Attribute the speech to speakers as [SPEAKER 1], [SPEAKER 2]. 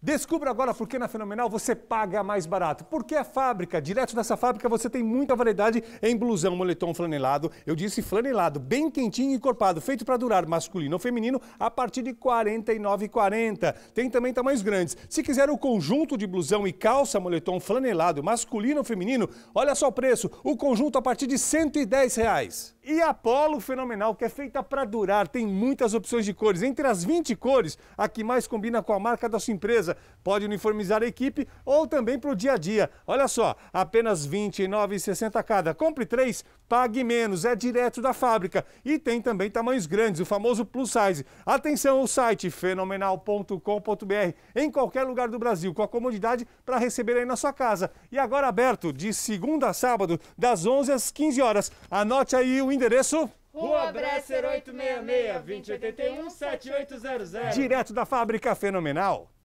[SPEAKER 1] Descubra agora por que na Fenomenal você paga mais barato. Porque a fábrica, direto dessa fábrica, você tem muita variedade em blusão, moletom flanelado. Eu disse flanelado, bem quentinho e encorpado, feito para durar masculino ou feminino, a partir de R$ 49,40. Tem também tamanhos grandes. Se quiser o conjunto de blusão e calça, moletom flanelado, masculino ou feminino, olha só o preço. O conjunto a partir de R$ 110. Reais. E a Polo Fenomenal, que é feita para durar, tem muitas opções de cores. Entre as 20 cores, a que mais combina com a marca da sua empresa. Pode uniformizar a equipe ou também para o dia a dia. Olha só, apenas R$ 29,60 cada. Compre três, pague menos, é direto da fábrica. E tem também tamanhos grandes, o famoso plus size. Atenção o site fenomenal.com.br, em qualquer lugar do Brasil, com a comodidade para receber aí na sua casa. E agora aberto, de segunda a sábado, das 11 às 15 horas. Anote aí o endereço?
[SPEAKER 2] Rua Bresser 866, 2081
[SPEAKER 1] 7800. Direto da Fábrica Fenomenal.